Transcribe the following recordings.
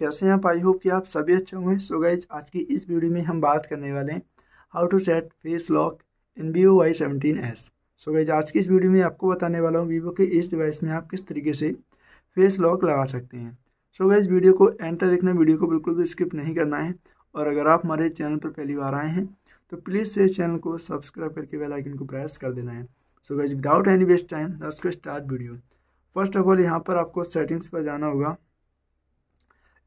कैसे हैं आप आई होप कि आप सभी अच्छे होंगे सो गाइज आज की इस वीडियो में हम बात करने वाले हैं how to set face lock in Vivo Y seventeen S so guys आज की इस वीडियो में आपको बताने वाला हूँ वीवो के इस डिवाइस में आप किस तरीके से फेस लॉक लगा सकते हैं सो गाइज वीडियो को एंड तक देखना वीडियो को बिल्कुल भी स्किप नहीं करना है और अगर आप हमारे चैनल पर पहली बार आए हैं तो प्लीज़ से चैनल को सब्सक्राइब करके बेलाइकन को प्रेस कर देना है so guys without any waste time दस को start video first of all यहाँ पर आपको सेटिंग्स पर जाना होगा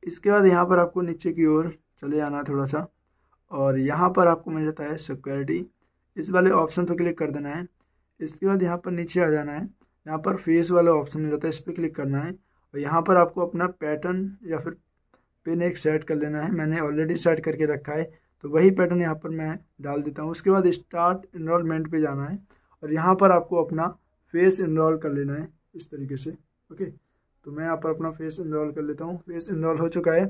इसके बाद यहाँ पर आपको नीचे की ओर चले आना थोड़ा सा और यहाँ पर आपको मिल जाता है सिक्योरिटी इस वाले ऑप्शन पर क्लिक कर देना है इसके बाद यहाँ पर नीचे आ जाना है यहाँ पर फेस वाला ऑप्शन मिल जाता है इस पर क्लिक करना है और यहाँ पर आपको अपना पैटर्न या फिर पिन एक सेट कर लेना है मैंने ऑलरेडी सेट करके रखा है तो वही पैटर्न यहाँ पर मैं डाल देता हूँ उसके बाद स्टार्ट इनरोलमेंट पे जाना है और यहाँ पर आपको अपना फेस इनरोल कर लेना है इस तरीके से ओके तो मैं यहाँ पर अपना फेस इनरोल कर लेता हूँ फेस इनरोल हो चुका है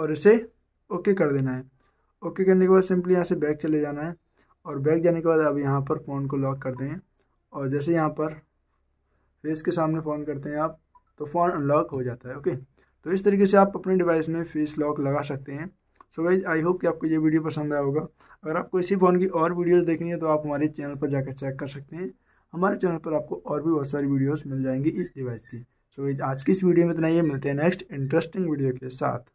और इसे ओके कर देना है ओके करने के बाद सिंपली यहाँ से बैग चले जाना है और बैग जाने के बाद अब यहाँ पर फ़ोन को लॉक कर दें और जैसे यहाँ पर फेस के सामने फ़ोन करते हैं आप तो फ़ोन अनलॉक हो जाता है ओके तो इस तरीके से आप अपने डिवाइस में फेस लॉक लगा सकते हैं सो गाइज आई होप कि आपको ये वीडियो पसंद आया होगा अगर आपको इसी फ़ोन की और वीडियोस देखनी है तो आप हमारे चैनल पर जाकर चेक कर सकते हैं हमारे चैनल पर आपको और भी बहुत सारी वीडियोस मिल जाएंगी इस डिवाइस की तो आज की इस वीडियो में इतना ही मिलते हैं नेक्स्ट इंटरेस्टिंग वीडियो के साथ